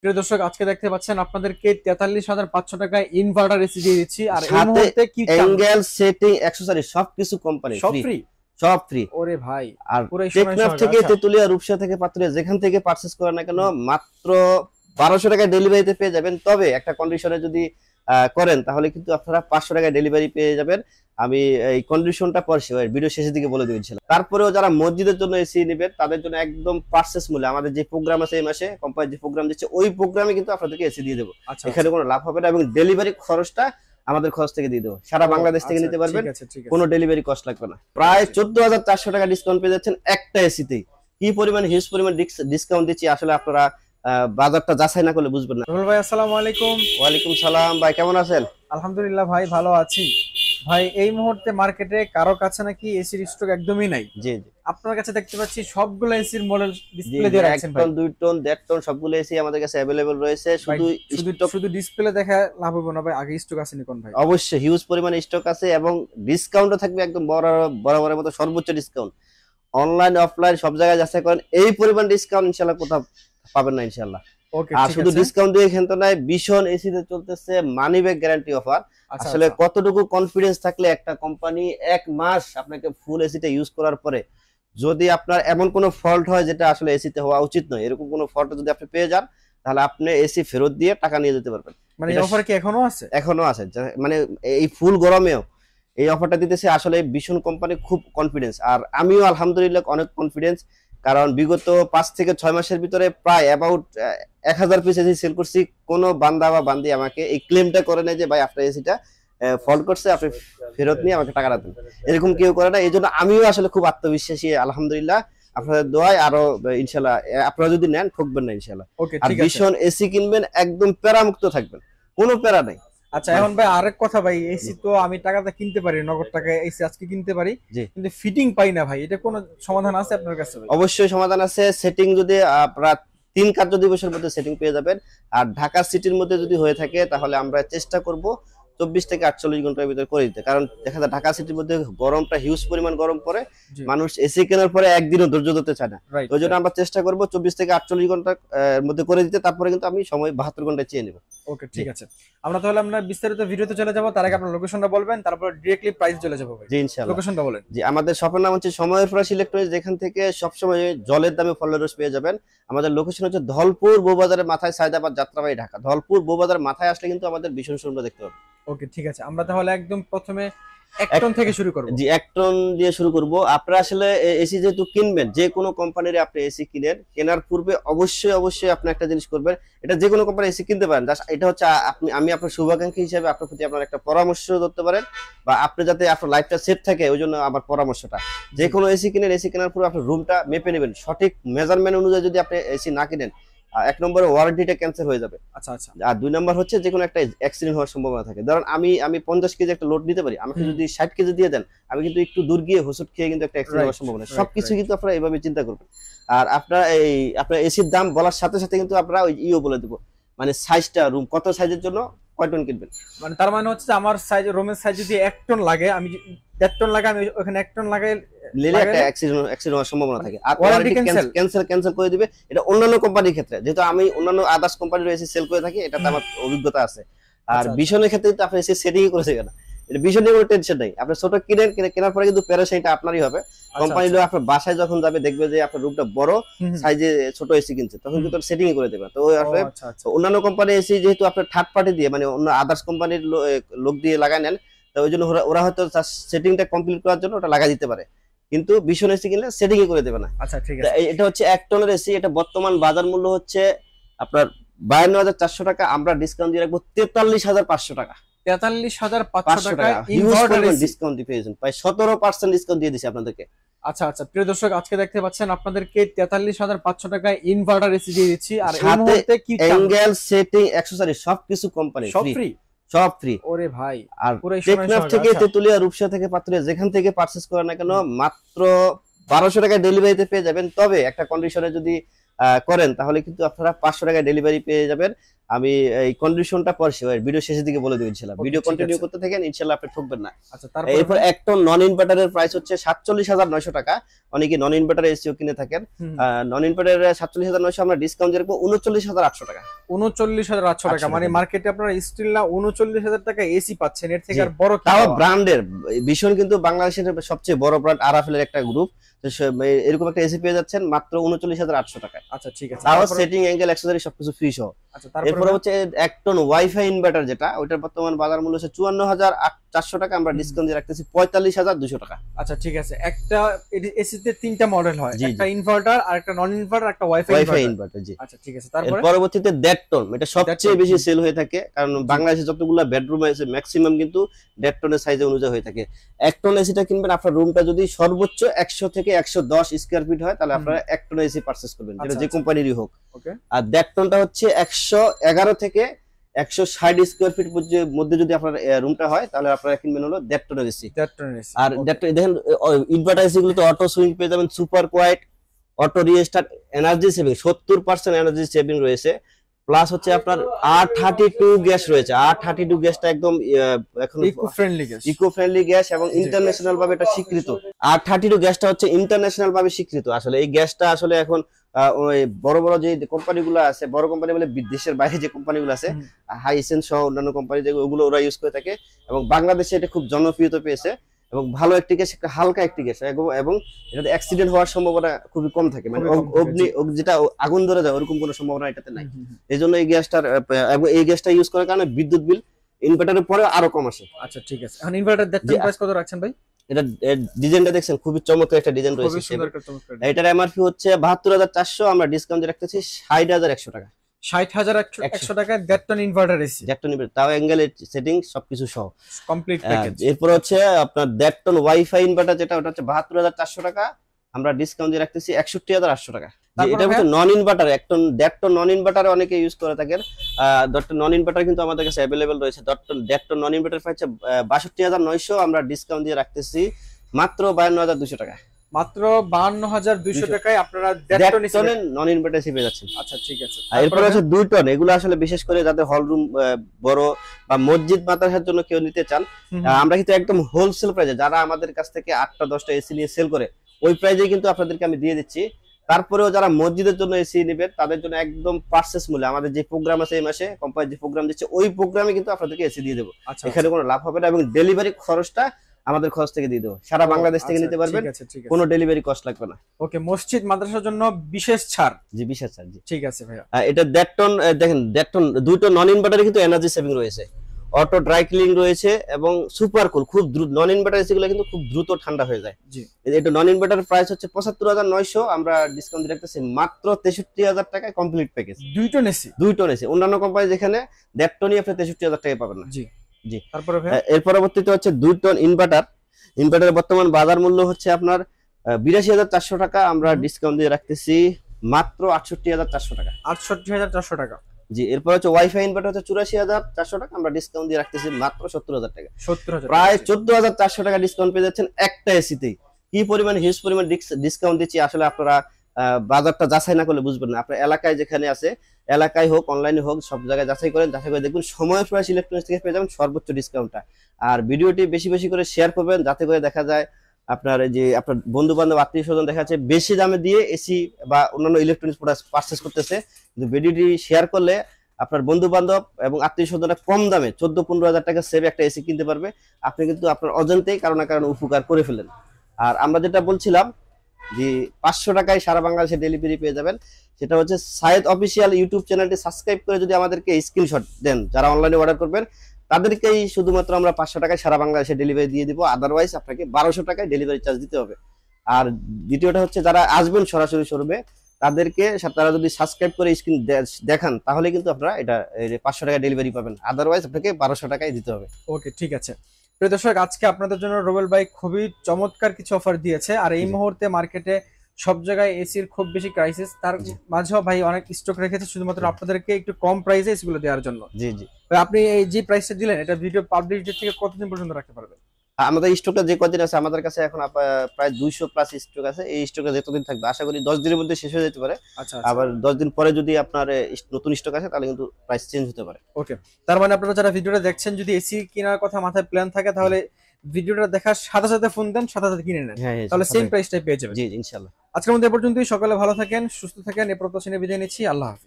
প্রিয় দর্শক আজকে দেখতে পাচ্ছেন আপনাদেরকে তেতাল্লিশ হাজার পাঁচশো টাকায় ইনভার্টার এসি দিয়ে দিচ্ছি আর সেটিং অ্যাক্সেসরি সবকিছু কোম্পানি সব ফ্রি সব ফ্রি ওরে ভাই আর টেকনাফ থেকে তেতুলিয়া রূপসা থেকে পাতুলিয়া যেখান থেকে পারচেস করেন না কেন মাত্র বারোশো টাকায় ডেলিভারিতে পেয়ে যাবেন তবে একটা কন্ডিশনে যদি করেন তাহলে কিন্তু আপনারা পাঁচশো টাকায় ডেলিভারি পেয়ে যাবেন আমি এই কন্ডিশনটা পরে ভিডিও শেষের দিকে বলে দিয়েছিলাম তারপরেও যারা মসজিদের জন্য এসি নেবেন তাদের জন্য একদম পার্সেস মূল্যে আমাদের যে প্রোগ্রাম আছে এই মাসে কোম্পানি যে প্রোগ্রাম দিচ্ছে ওই প্রোগ্রামে কিন্তু আপনাদেরকে এসি দিয়ে দেবো আচ্ছা, আচ্ছা। এখানে কোনো লাভ হবে না এবং ডেলিভারি খরচটা আমাদের খরচ থেকে দিয়ে দেবো সারা বাংলাদেশ থেকে আচ্ছা, নিতে পারবেন কোনো ডেলিভারি কস্ট লাগবে না প্রায় চোদ্দ হাজার চারশো টাকা ডিসকাউন্ট পেয়ে যাচ্ছেন একটা এসিতেই কি পরিমাণ হিউজ পরিমাণ ডিসকাউন্ট দিচ্ছি আসলে আপনারা বাজারটা যাচাই না করলে বুঝবেন না ভাই আসসালামু আলাইকুম ওয়ালাইকুম সালাম ভাই কেমন আছেন আলহামদুলিল্লাহ ভাই ভালো আছি ভাই এই মুহূর্তে মার্কেটে কারো কাছে নাকি এসির স্টক একদমই নাই জি জি আপনার কাছে দেখতে পাচ্ছি সবগুলো এসির মডেল ডিসপ্লে দিয়ে রাখছেন ভাই 2 টন 1.5 টন সবগুলো এসি আমাদের কাছে अवेलेबल রয়েছে শুধু শুধু ডিসপ্লে দেখা লাভ হবে না ভাই আগে স্টক আছে নিকন ভাই অবশ্যই হিউজ পরিমাণে স্টক আছে এবং ডিসকাউন্টও থাকবে একদম বড় বরাবরের মতো সর্বোচ্চ ডিসকাউন্ট অনলাইন অফলাইন সব জায়গায় যাচাই করেন এই পরিমাণ ডিসকাউন্ট ইনশাআল্লাহ কোথাও পাবেন না ইনশাল্লাহ আর শুধু ডিসকাউন্ট দিয়ে এখান তো নাই ভীষণ এসিতে চলতেছে মানি ব্যাগ গ্যারান্টি অফার আসলে আচ্ছা। কতটুকু কনফিডেন্স থাকলে একটা কোম্পানি এক মাস আপনাকে ফুল এসিটা ইউজ করার পরে যদি আপনার এমন কোনো ফল্ট হয় যেটা আসলে এসিতে হওয়া উচিত নয় এরকম কোনো ফল্ট যদি আপনি পেয়ে যান তাহলে আপনি এসি ফেরত দিয়ে টাকা নিয়ে যেতে পারবেন মানে অফার কি এখনো আছে এখনো আছে মানে এই ফুল গরমেও এই অফারটা দিতেছে আসলে ভীষণ কোম্পানি খুব কনফিডেন্স আর আমিও আলহামদুলিল্লাহ অনেক কনফিডেন্স কারণ বিগত পাঁচ থেকে ছয় মাসের ভিতরে প্রায় অ্যাবাউট এক হাজার পিস এসি সেল করছি কোনো বান্দা বা বান্দি আমাকে এই ক্লেমটা করে নেয় যে ভাই আপনার এসিটা ফল করছে আপনি ফেরত নিয়ে আমাকে টাকাটা দেন এরকম কেউ করে না এই জন্য আমিও আসলে খুব আত্মবিশ্বাসী আলহামদুলিল্লাহ আপনাদের দোয়ায় আরো ইনশাল্লাহ আপনারা যদি নেন ঠকবেন না ইনশাল্লাহ আর ভীষণ এসি কিনবেন একদম প্যারামুক্ত থাকবেন কোনো প্যারা নাই আচ্ছা এখন ভাই আরেক কথা ভাই এসি তো আমি টাকাটা কিনতে পারি নগদ টাকা এসি আজকে কিনতে পারি কিন্তু ফিটিং পাই না ভাই এটা কোন সমাধান আছে আপনার কাছে অবশ্যই সমাধান আছে সেটিং যদি আপনারা তিন কার্য দিবসের মধ্যে সেটিং পেয়ে যাবেন আর ঢাকা সিটির মধ্যে যদি হয়ে থাকে তাহলে আমরা চেষ্টা করব চব্বিশ থেকে আটচল্লিশ ঘন্টার ভিতরে করে দিতে কারণ দেখা যায় ঢাকা সিটির মধ্যে গরমটা হিউজ পরিমাণ গরম পরে মানুষ এসি কেনার পরে একদিনও ধৈর্য ধরতে চায় না ওই জন্য আমরা চেষ্টা করবো চব্বিশ থেকে আটচল্লিশ ঘন্টার মধ্যে করে দিতে তারপরে কিন্তু আমি সময় বাহাত্তর ঘন্টায় চেয়ে নেবো ওকে ঠিক আছে আমরা তাহলে আমরা বিস্তারিত ভিডিওতে চলে যাবো তার আগে আপনার লোকেশনটা বলবেন তারপর ডিরেক্টলি প্রাইস চলে যাবো লোকেশনটা বলেন জি আমাদের শপের নাম হচ্ছে সময়ের ফ্রাশ ইলেকট্রনিক্স যেখান থেকে সবসময় জলের দামে ফলের রস পেয়ে যাবেন আমাদের লোকেশন হচ্ছে ধলপুর বৌবাজারের মাথায় সায়দাবাদ যাত্রাবাড়ি ঢাকা ধলপুর বৌবাজার মাথায় আসলে কিন্তু আমাদের ভীষণ সুন্দর দেখতে পাবেন ওকে ঠিক আছে আমরা তাহলে একদম প্রথমে এক থেকে শুরু করব জি এক দিয়ে শুরু করব আপনারা আসলে এসি যেহেতু কিনবেন কোম্পানির আপনি এসি কিনেন কেনার পূর্বে অবশ্যই অবশ্যই আপনি একটা জিনিস করবেন এটা এসি কিনতে পারেন এটা হচ্ছে আপনি আমি আপনার শুভাকাঙ্ক্ষী আপনার প্রতি আপনার একটা পরামর্শ ধরতে পারেন বা আপনি যাতে আপনার লাইফটা থাকে ওই জন্য আমার পরামর্শটা যে কোনো এসি কিনেন এসি কেনার পূর্বে আপনার রুমটা মেপে নেবেন সঠিক মেজারমেন্ট অনুযায়ী যদি আপনি এসি না কিনেন এক নম্বরে ওয়ারেন্টিটা ক্যান্সেল হয়ে যাবে আচ্ছা আচ্ছা আর দুই নম্বর হচ্ছে যে কোনো একটা অ্যাক্সিডেন্ট হওয়ার সম্ভাবনা থাকে ধরুন আমি আমি পঞ্চাশ কেজি একটা লোড নিতে পারি আমাকে যদি ষাট কেজি দিয়ে দেন আমি কিন্তু একটু দূর গিয়ে হোসুট খেয়ে কিন্তু একটা অ্যাক্সিডেন্ট হওয়ার সম্ভাবনা সবকিছু কিন্তু আপনারা এইভাবে চিন্তা করবেন আর আপনার এই আপনার এসির দাম বলার সাথে সাথে কিন্তু আপনারা ওই ইও বলে দেবো মানে সাইজটা রুম কত সাইজের জন্য কিনবেন মানে তার মানে হচ্ছে আমার সাইজ সাইজ যদি এক টন লাগে আমি দেড় টন লাগে আমি ওখানে এক টন লাগাই নিলে একটা অ্যাক্সিডেন্ট অ্যাক্সিডেন্ট হওয়ার সম্ভাবনা থাকে আর ক্যান্সেল ক্যান্সেল করে দিবে এটা অন্যান্য কোম্পানির ক্ষেত্রে যেহেতু আমি অন্যান্য আদার্স কোম্পানি রয়েছে সেল করে থাকি তো আমার অভিজ্ঞতা আছে আর বিষণের আচ্ছা, আচ্ছা। ক্ষেত্রে তো আপনি সেটিংই করেছে কেনা এটা বিষয় নিয়ে কোনো টেনশন নেই আপনি ছোট কিনেন কেনার পরে কিন্তু প্যারাসাইনটা আপনারই হবে কোম্পানি আচ্ছা, লোক আচ্ছা। আপনার বাসায় যখন যাবে দেখবে যে আপনার রুমটা বড় সাইজে ছোট এসি কিনছে তখন কিন্তু সেটিং করে দেবে তো আসলে আচ্ছা, অন্যান্য কোম্পানি এসি যেহেতু আপনার থার্ড পার্টি দিয়ে মানে অন্য আদার্স কোম্পানির লোক দিয়ে লাগাই নেন তো ওই জন্য ওরা হয়তো সেটিংটা কমপ্লিট করার জন্য ওটা লাগা দিতে পারে কিন্তু ভীষণ এসি কিনলে সেটিং করে দেবে না আচ্ছা ঠিক আছে এটা হচ্ছে এক টনের এসি এটা বর্তমান বাজার মূল্য হচ্ছে আপনার বায়ান্ন হাজার চারশো টাকা আমরা ডিসকাউন্ট দিয়ে রাখবো তেতাল্লিশ হাজার পাঁচশো টাকা তেতাল্লিশ হাজার পাঁচশো টাকা ডিসকাউন্ট দিয়ে প্রায় সতেরো ডিসকাউন্ট দিয়ে দিচ্ছি আপনাদেরকে আচ্ছা আচ্ছা প্রিয় দর্শক আজকে দেখতে পাচ্ছেন আপনাদেরকে তেতাল্লিশ হাজার পাঁচশো টাকায় ইনভার্টার এসি দিয়ে দিচ্ছি আর কি অ্যাঙ্গেল সেটিং অ্যাক্সেসরি সবকিছু কোম্পানি সব ফ্রি সব ফ্রি ওরে ভাই আর টেকনাফ থেকে আচ্ছা। তেতুলিয়া রূপসা থেকে পাতুলিয়া যেখান থেকে পারচেজ করেন না কেন মাত্র বারোশো টাকায় ডেলিভারিতে পেয়ে যাবেন তবে একটা কন্ডিশনে যদি করেন তাহলে কিন্তু আপনারা পাঁচশো টাকায় ডেলিভারি পেয়ে যাবেন আমি এই কন্ডিশনটা পরে ভিডিও শেষের দিকে বলে দেবো ভিডিও কন্টিনিউ করতে থাকেন ইনশাল্লাহ আপনি ঠকবেন না আচ্ছা এরপর একটা নন ইনভার্টারের প্রাইস হচ্ছে সাতচল্লিশ হাজার নয়শো টাকা অনেকে নন ইনভার্টার এসিও কিনে থাকেন নন ইনভার্টারের সাতচল্লিশ হাজার নয়শো আমরা ডিসকাউন্ট রাখবো উনচল্লিশ হাজার আটশো টাকা উনচল্লিশ হাজার আটশো টাকা মানে মার্কেটে আপনারা স্টিল না উনচল্লিশ হাজার টাকা এসি পাচ্ছেন এর থেকে আর বড় তাও ব্র্যান্ডের ভীষণ কিন্তু বাংলাদেশের সবচেয়ে বড় ব্র্যান্ড আরাফেলের একটা গ্রুপ এরকম একটা এসি পেয়ে যাচ্ছেন মাত্র উনচল্লিশ হাজার আটশো টাকা আচ্ছা ঠিক আছে তাও সেটিং অ্যাঙ্গেল অ্যাক্সেসরি সবকিছু ফ্রি সহ আচ্ছা, এরপরে হচ্ছে এক টন ওয়াইফাই ইনভার্টার যেটা ওইটার বর্তমান বাজার মূল্য হচ্ছে চুয়ান্ন হাজার চারশো টাকা আমরা ডিসকাউন্ট দিয়ে রাখতেছি পঁয়তাল্লিশ হাজার দুশো টাকা আচ্ছা ঠিক আছে একটা এসিতে তিনটা মডেল হয় একটা ইনভার্টার আর একটা নন ইনভার্টার একটা ওয়াইফাই ইনভার্টার জি আচ্ছা ঠিক আছে তারপর পরবর্তীতে দেড় টন এটা সবচেয়ে বেশি সেল হয়ে থাকে কারণ বাংলাদেশে যতগুলো বেডরুম আছে ম্যাক্সিমাম কিন্তু দেড় টনের সাইজে অনুযায়ী হয়ে থাকে এক টন এসিটা কিনবেন আপনার রুমটা যদি সর্বোচ্চ একশো থেকে একশো দশ স্কোয়ার ফিট হয় তাহলে আপনারা এক এসি পারচেস করবেন আচ্ছা, যে কোম্পানিরই আচ্ছা। হোক আর দেড় টোনটা হচ্ছে একশো এগারো থেকে একশো ষাট স্কোয়ার ফিট মধ্যে যদি আপনার রুমটা হয় তাহলে আপনারা কিনবেন হলো দেড় এসি আর দেখেন ইনভার্টার এসি গুলো অটো সুইং পেয়ে যাবেন super quiet auto restart energy saving সত্তর পার্সেন্ট এনার্জি সেভিং রয়েছে প্লাস হচ্ছে আপনার আর থার্টি টু গ্যাস রয়েছে আর থার্টি টু গ্যাসটা একদম এখন eco friendly gas eco friendly gas এবং ইন্টারন্যাশনাল ভাবে এটা স্বীকৃত আর থার্টি টু গ্যাসটা হচ্ছে ইন্টারন্যাশনাল ভাবে স্বীকৃত আসলে এই গ্যাসটা আসলে এখন ওই বড় বড় যে কোম্পানি গুলো আছে বড় কোম্পানি বলে বিদেশের বাইরে যে কোম্পানি গুলো আছে হাইসেন সহ অন্যান্য কোম্পানি ওগুলো ওরা ইউজ করে থাকে এবং বাংলাদেশে এটা খুব জনপ্রিয়তা পেয়েছে এবং ভালো একটি গ্যাস একটা হালকা একটি গ্যাস এবং এটাতে অ্যাক্সিডেন্ট হওয়ার সম্ভাবনা খুবই কম থাকে মানে অগ্নি যেটা আগুন ধরে যায় ওরকম কোনো সম্ভাবনা এটাতে নাই এই জন্য এই গ্যাসটার এই গ্যাসটা ইউজ করার কারণে বিদ্যুৎ বিল ইনভার্টারের পরে আরো কম আসে আচ্ছা ঠিক আছে ইনভার্টার দেখতে প্রাইস কত রাখছেন ভাই এটা ডিজাইনটা দেখছেন খুবই চমৎকার একটা ডিজাইন রয়েছে এটার এমআরপি হচ্ছে বাহাত্তর হাজার চারশো আমরা ডিসকাউন্ট রাখতেছি ষাট হাজার একশো টাকা ষাট হাজার একশো টাকা ton inverter AC ton inverter তাও অ্যাঙ্গেল সেটিং সবকিছু সহ কমপ্লিট হ্যাঁ, এরপর হচ্ছে আপনার টন ওয়াইফাই ইনভার্টার যেটা ওটা হচ্ছে বাহাত্তর হাজার চারশো টাকা আমরা ডিসকাউন্ট দিয়ে রাখতেছি একষট্টি হাজার আটশো টাকা এটা হচ্ছে নন ইনভার্টার এক টন দেড় টন নন ইনভার্টার অনেকে ইউজ করে থাকেন নন ইনভার্টার কিন্তু আমাদের কাছে অ্যাভেলেবেল রয়েছে দশ টন দেড় টন নন ইনভার্টার পাচ্ছে বাষট্টি হাজার নয়শো আমরা ডিসকাউন্ট দিয়ে রাখতেছি মাত্র বায়ান্ন হাজার দুশো টাকা মাত্র হাজার দুইশো টাকায় আপনারা নন ইনভার্টার হিসেবে আচ্ছা ঠিক আছে এরপরে আছে দুই টন এগুলো আসলে বিশেষ করে যাদের হল রুম বড় বা মসজিদ মাদ্রাসার জন্য কেউ নিতে চান আমরা কিন্তু একদম হোলসেল প্রাইসে যারা আমাদের কাছ থেকে আটটা দশটা এসি নিয়ে সেল করে ওই প্রাইজে কিন্তু আপনাদেরকে আমি দিয়ে দিচ্ছি তারপরেও যারা মসজিদের জন্য এসি নেবেন তাদের জন্য একদম পার্সেস মূল্যে আমাদের যে প্রোগ্রাম আছে এই মাসে কোম্পানি যে প্রোগ্রাম দিচ্ছে ওই প্রোগ্রামে কিন্তু আপনাদেরকে এসি দিয়ে দেবো আচ্ছা, এখানে আচ্ছা। কোনো লাভ হবে না এবং ডেলিভারি খরচটা আমাদের খরচ থেকে দিয়ে দেবো সারা বাংলাদেশ থেকে আচ্ছা, নিতে পারবেন কোনো ডেলিভারি কস্ট লাগবে না ওকে মসজিদ মাদ্রাসার জন্য বিশেষ ছাড় জি বিশেষ ছাড় জি ঠিক আছে ভাইয়া এটা দেড় টন দেখেন দেড় টন দুটো নন ইনভার্টারে কিন্তু এনার্জি সেভিং রয়েছে অটো ড্রাই ক্লিনিং রয়েছে এবং সুপার কুল খুব দ্রুত নন ইনভার্টার এসিগুলো কিন্তু খুব দ্রুত ঠান্ডা হয়ে যায় এটা নন ইনভার্টার প্রাইস হচ্ছে পঁচাত্তর হাজার নয়শো আমরা ডিসকাউন্ট দিয়ে রাখতেছি মাত্র তেষট্টি হাজার টাকায় কমপ্লিট প্যাকেজ দুই টন এসি দুই টন এসি অন্যান্য কোম্পানি যেখানে দেড় আপনি তেষট্টি হাজার টাকায় পাবেন না জি জি তারপরে এর পরবর্তীতে হচ্ছে দুই টন ইনভার্টার ইনভার্টারের বর্তমান বাজার মূল্য হচ্ছে আপনার বিরাশি হাজার চারশো টাকা আমরা ডিসকাউন্ট দিয়ে রাখতেছি মাত্র আটষট্টি হাজার চারশো টাকা আটষট্টি হাজার চারশো টাকা জি এরপর হচ্ছে ওয়াইফাই ইনভার্টার হচ্ছে চুরাশি হাজার চারশো টাকা আমরা ডিসকাউন্ট দিয়ে রাখতেছি মাত্র সত্তর হাজার টাকা সত্তর প্রায় চোদ্দ হাজার চারশো টাকা ডিসকাউন্ট পেয়ে যাচ্ছেন একটা এসিতেই কি পরিমাণ হিউজ পরিমাণ ডিসকাউন্ট দিচ্ছি আসলে আপনারা বাজারটা যাচাই না করলে বুঝবেন না আপনার এলাকায় যেখানে আছে এলাকায় হোক অনলাইনে হোক সব জায়গায় যাচাই করেন যাচাই করে দেখুন সময় প্রায় ইলেকট্রনিক্স থেকে পেয়ে যাবেন সর্বোচ্চ ডিসকাউন্টটা আর ভিডিওটি বেশি বেশি করে শেয়ার করবেন যাতে করে দেখা যায় আপনার যে আপনার বন্ধু বান্ধব আত্মীয় স্বজন দেখা যাচ্ছে বেশি দামে দিয়ে এসি বা অন্যান্য ইলেকট্রনিক্স প্রোডাক্ট পারচেস করতেছে কিন্তু ভিডিওটি শেয়ার করলে আপনার বন্ধু বান্ধব এবং আত্মীয় স্বজনরা কম দামে চোদ্দ পনেরো হাজার টাকা সেভ একটা এসি কিনতে পারবে আপনি কিন্তু আপনার অজান্তেই কারো না কারণে উপকার করে ফেলেন আর আমরা যেটা বলছিলাম যে পাঁচশো টাকায় সারা বাংলাদেশে ডেলিভারি পেয়ে যাবেন সেটা হচ্ছে সায়েদ অফিসিয়াল ইউটিউব চ্যানেলটি সাবস্ক্রাইব করে যদি আমাদেরকে স্ক্রিনশট দেন যারা অনলাইনে অর্ডার করবেন তাদেরকেই শুধুমাত্র আমরা পাঁচশো টাকায় সারা বাংলাদেশে ডেলিভারি দিয়ে দিব আদারওয়াইজ আপনাকে বারোশো টাকায় ডেলিভারি চার্জ দিতে হবে আর দ্বিতীয়টা হচ্ছে যারা আসবেন সরাসরি শোরুমে তাদেরকে তারা যদি সাবস্ক্রাইব করে স্ক্রিন দেখান তাহলে কিন্তু আপনারা এটা পাঁচশো টাকায় ডেলিভারি পাবেন আদারওয়াইজ আপনাকে বারোশো টাকায় দিতে হবে ওকে ঠিক আছে প্রিয় দর্শক আজকে আপনাদের জন্য রোবেল বাইক খুবই চমৎকার কিছু অফার দিয়েছে আর এই মুহূর্তে মার্কেটে সব জায়গায় এসির খুব বেশি ক্রাইসিস তার মাঝেও ভাই অনেক স্টক রেখেছে শুধুমাত্র আপনাদেরকে একটু কম প্রাইসে এসিগুলো দেওয়ার জন্য জি জি আপনি এই যে প্রাইসটা দিলেন এটা ভিডিও পাবলিশ ডেট থেকে কতদিন পর্যন্ত রাখতে পারবেন আমাদের স্টকটা যে কদিন আছে আমাদের কাছে এখন প্রায় দুইশো প্লাস স্টক আছে এই স্টকে যতদিন থাকবে আশা করি দশ দিনের মধ্যে শেষ হয়ে যেতে পারে আচ্ছা, আচ্ছা। আবার দশ দিন পরে যদি আপনার নতুন স্টক আছে তাহলে কিন্তু প্রাইস চেঞ্জ হতে পারে ওকে তার মানে আপনারা যারা ভিডিওটা দেখছেন যদি এসি কেনার কথা মাথায় প্ল্যান থাকে তাহলে ভিডিওটা দেখার সাথে সাথে ফোন দেন সাথে সাথে কিনে নেন হ্যাঁ, হ্যাঁ, তাহলে সেম প্রাইসটাই পেয়ে যাবেন জি ইনশাল্লাহ আজকের মধ্যে এ পর্যন্তই সকালে ভালো থাকেন সুস্থ থাকেন এ প্রত্যাশা নিয়ে বিদায় নিচ্ছি আল্লাহ হাফিজ